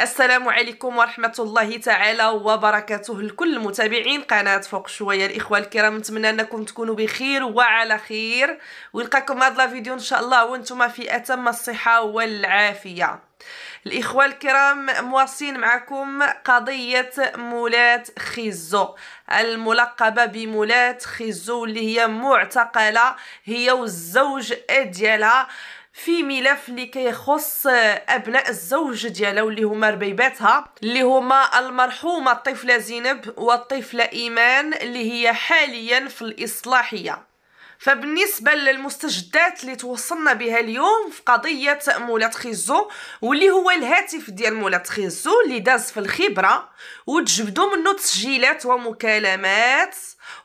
السلام عليكم ورحمة الله تعالى وبركاته لكل متابعين قناة فوق شوية الإخوة الكرام نتمنى أنكم تكونوا بخير وعلى خير ونلقاكم هذا الفيديو إن شاء الله وانتم في أتم الصحة والعافية الإخوة الكرام مواصلين معكم قضية مولات خيزو الملقبة بمولات خيزو اللي هي معتقلة هي والزوج ديالها في ملف اللي كيخص ابناء الزوج ديالها واللي هما ربيباتها اللي هما المرحومه الطفله زينب والطفله ايمان اللي هي حاليا في الاصلاحيه فبالنسبه للمستجدات اللي توصلنا بها اليوم في قضيه مولات خيزو واللي هو الهاتف ديال مولات خيزو اللي داز في الخبره وتجبدوا منه تسجيلات ومكالمات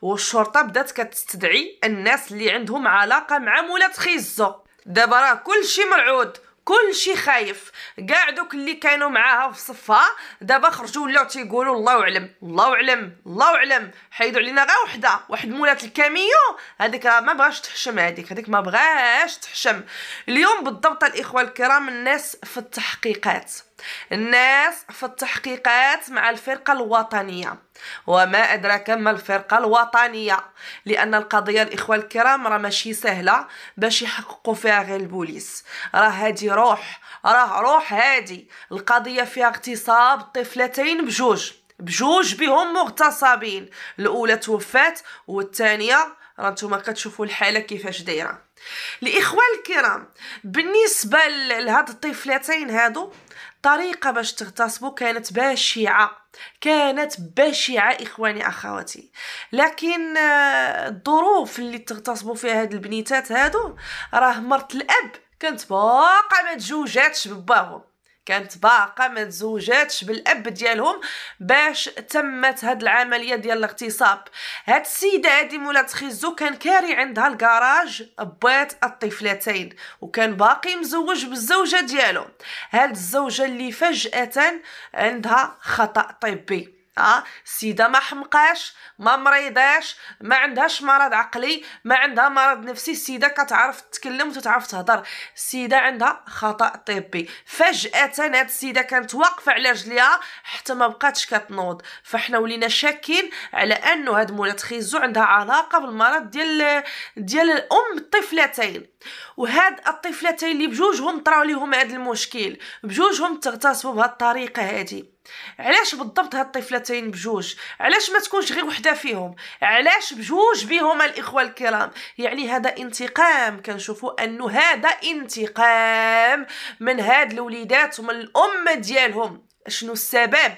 والشرطه بدات كتستدعي الناس اللي عندهم علاقه مع مولات خيزو دابا راه كلشي مرعود كلشي خايف كاع دوك اللي كانوا معاها في صفها دابا خرجوا ولاو تيقولوا الله اعلم الله اعلم الله اعلم حيدوا علينا غير وحده واحد مولات الكاميون هذيك ما بغاش تحشم هذيك هذيك ما بغاش تحشم اليوم بالضبط الاخوه الكرام الناس في التحقيقات الناس في التحقيقات مع الفرقة الوطنية وما أدراك ما الفرقة الوطنية لأن القضية الإخوة الكرام راه ماشي سهلة باش يحققوا فيها غير البوليس راه هادي روح راه روح هادي القضية فيها اغتصاب طفلتين بجوج بجوج بهم مغتصبين الاولى توفات والثانيه راه نتوما كتشوفوا الحاله كيفاش دايره الاخوه الكرام بالنسبه لهاد الطفلتين هادو طريقه باش تغتصبوا كانت بشعه كانت بشعه اخواني اخواتي لكن آه، الظروف اللي تغتصبوا فيها هاد البنيتات هادو راه مرت الاب كانت باقا ما تجوجاتش بباهم كانت باقة ما تزوجاتش بالأب ديالهم باش تمت هاد العملية ديال الاغتصاب هاد السيدة هادي مولات خيزو كان كاري عندها الكراج بيت الطفلتين وكان باقي مزوج بالزوجة ديالو هاد الزوجة اللي فجأة عندها خطأ طبي اه السيده ما حمقاش ما مريضاش ما عندهاش مرض عقلي ما عندها مرض نفسي السيده كتعرف تتكلم وتتعرف تهضر السيده عندها خطا طبي فجاه هاد السيده كانت واقفه على رجليها حتى ما بقاتش كتنوض فاحنا ولينا شاكين على انه هاد مولات خيزو عندها علاقه بالمرض ديال ديال الام الطفلتين وهاد الطفلتين اللي بجوجهم طراو ليهم هاد المشكل بجوجهم تغتصبوا بهاد الطريقه هادي علاش بالضبط هاد الطفلتين بجوج علاش ما تكونش غير وحده فيهم علاش بجوج بهما الاخوه الكرام يعني هذا انتقام كنشوفوا انه هذا انتقام من هاد الوليدات ومن الام ديالهم شنو السبب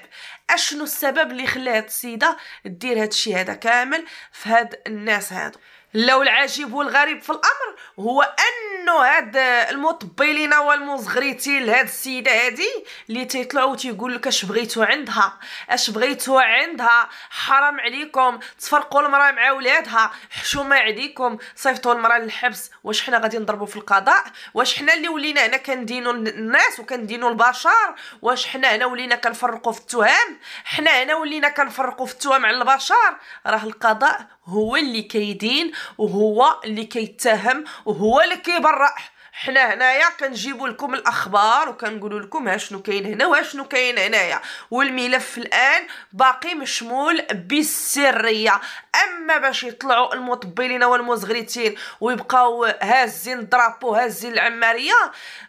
اشنو السبب اللي خلات هاد السيده دير هاد الشيء هذا كامل في هاد الناس هادو لو العجيب والغريب في الامر هو ان انه هاد المطبلين والمزغريتين لهاد السيده هادي اللي تيطلعوا تيقول لك اش بغيتو عندها اش بغيتو عندها حرام عليكم تفرقوا المراه مع ولادها حشومه عليكم صيفطوا المراه للحبس واش حنا غادي نضربوا في القضاء واش حنا اللي ولينا هنا كندينوا الناس وكندينوا البشر واش حنا هنا ولينا كنفرقوا في التهم حنا هنا ولينا كنفرقوا في التهم على البشر راه القضاء هو اللي كيدين وهو اللي كيتهم وهو اللي كيبر مرة حنا هنايا كنجيبوا لكم الاخبار وكنقولوا لكم ها شنو كاين هنا وها كاين هنايا والملف الان باقي مشمول بالسريه اما باش يطلعوا المطبلين والمزغلتين ويبقاو هازين الدرابو هازين العماريه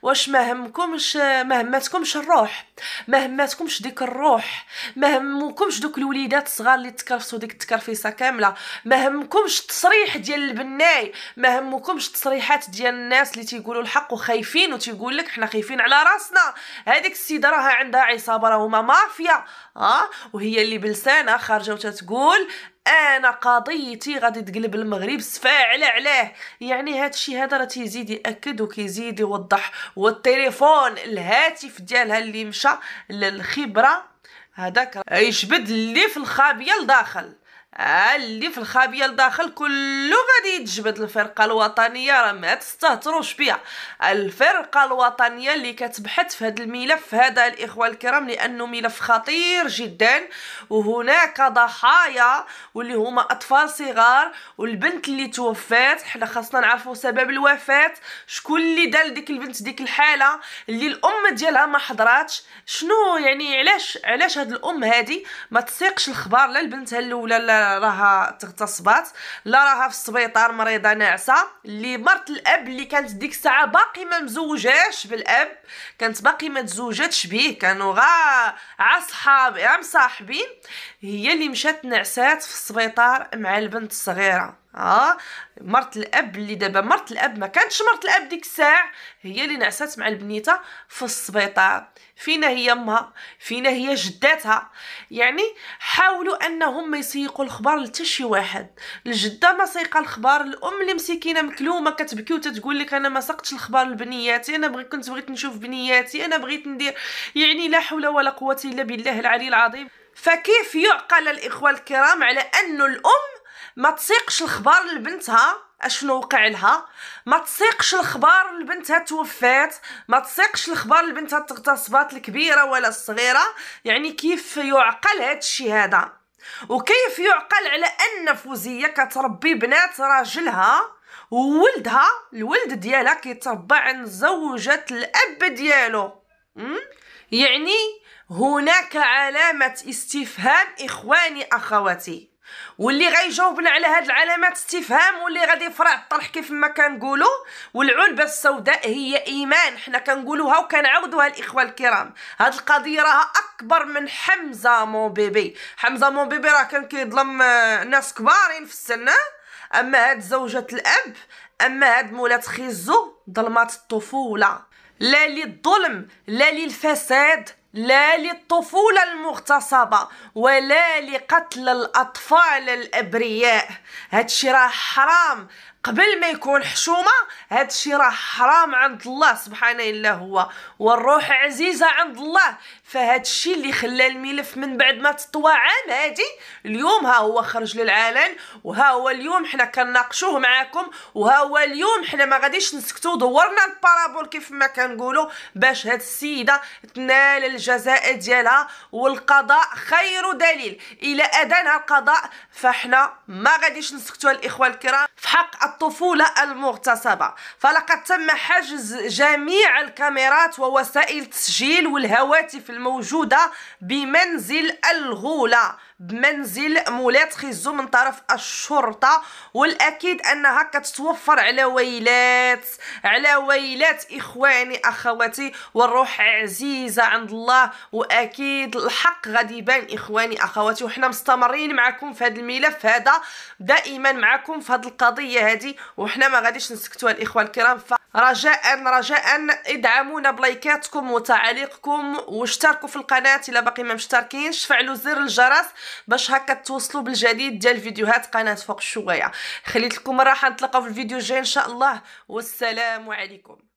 واش مهمكمش مهماتكمش الروح مهماتكمش ديك الروح مهمكمش دوك الوليدات الصغار اللي تكرفسوا ديك التكرفيسه كامله مهمكمش التصريح ديال البناي مهمكمش التصريحات ديال الناس اللي تيقولوا الحق وخايفين وتيقول لك حنا خايفين على راسنا هذيك السيده راها عندها عصابه راهما مافيا ها آه؟ وهي اللي بلسانها خارجه وتتقول انا قضيتي غادي تقلب المغرب سفاعله عليه يعني هذا الشيء هذا راه تيزيد ياكد وكيزيد يوضح والتليفون الهاتف ديالها اللي مشى للخبره هذاك يشبد اللي في الخابيه لداخل اللي في الخابيه لداخل كله غادي يتجبد الفرقه الوطنيه راه ما تستهتروش بها الفرقه الوطنيه اللي كتبحث في هذا الملف هذا الاخوه الكرام لانه ملف خطير جدا وهناك ضحايا واللي هما اطفال صغار والبنت اللي توفات حنا خاصنا نعرفوا سبب الوفاه شكون اللي دار ديك البنت ديك الحاله اللي الام ديالها ما حضراتش شنو يعني علاش علاش هاد الام هادي ما تسيقش الخبار لا البنت الاولى لا راها تغتصبات لا راها في السبيطار مريضه ناعسه اللي مرت الاب اللي كانت ديك الساعه باقي ما مزوجاش بالاب كانت باقي ما تزوجاتش بيه كانوا غا عصحاب يا مصاحبي هي اللي مشات نعسات في السبيطار مع البنت الصغيره اه مرت الاب اللي دابا مرت الاب ما كانتش مرت الاب ديك الساعه هي اللي نعسات مع البنيته في السبيطار فينا هي امها فينا هي جداتها يعني حاولوا انهم ما يسيقوا الخبار لتا شي واحد الجده ما سيقه الخبار الام اللي مسكينه مكلومه كتبكي وتتقول لك انا ما سقتش الخبار لبنياتي انا بغيت كنت بغيت نشوف بنياتي انا بغيت ندير يعني لا حول ولا قوه الا بالله العلي العظيم فكيف يعقل الاخوه الكرام على ان الام ما تسيقش الخبار لبنتها اشنو وقع لها ما تسيقش الخبار لبنتها توفات ما تسيقش الخبار لبنتها تغتصبات الكبيره ولا الصغيره يعني كيف يعقل هذا الشيء هذا وكيف يعقل على ان فوزيه كتربي بنات راجلها وولدها الولد ديالها كيتربى عند زوجة الأب ديالو يعني هناك علامة استفهام إخواني أخواتي واللي غيجاوبنا على هاد العلامات استفهام واللي غادي يفرع الطرح كيف ما كنقولوا والعلبه السوداء هي ايمان حنا كنقولوها وكنعاودوها الاخوه الكرام هاد القضيه راها اكبر من حمزه موبيبي بيبي حمزه موبيبي بيبي راه كان كيظلم آه، ناس كبارين في السن اما هاد زوجة الاب اما هاد مولات خيزو ظلمات الطفوله لا للظلم لا للفساد لا للطفولة المغتصبة ولا لقتل الأطفال الأبرياء هادشي راه حرام قبل ما يكون حشومه هذا الشيء راه حرام عند الله سبحانه الا هو والروح عزيزه عند الله فهذا الشيء اللي خلى الملف من بعد ما تطوى عام هادي اليوم ها هو خرج للعلن وها هو اليوم حنا كنناقشوه معاكم وها هو اليوم حنا ما غاديش نسكتوا دورنا البارابول كيف ما كنقولوا باش هاد السيده تنال الجزاء ديالها والقضاء خير دليل الى اذانها القضاء فحنا ما غاديش نسكتوا الاخوه الكرام في حق الطفولة المغتصبة فلقد تم حجز جميع الكاميرات ووسائل التسجيل والهواتف الموجودة بمنزل الغولة بمنزل مولات خيزو من طرف الشرطة والأكيد أنها كتتوفر على ويلات على ويلات إخواني أخواتي والروح عزيزة عند الله وأكيد الحق غادي يبان إخواني أخواتي وحنا مستمرين معكم في هذا الملف هذا دائما معكم في هذه القضية هذه وحنا ما غاديش نسكتوا الإخوان الكرام فرجاء رجاء ادعمونا بلايكاتكم وتعاليقكم واشتركوا في القناة إلا باقي ما مشتركينش فعلوا زر الجرس باش هكا توصلوا بالجديد ديال فيديوهات قناه فوق الشويه خليت لكم الراحه نتلاقاو في الفيديو الجاي ان شاء الله والسلام عليكم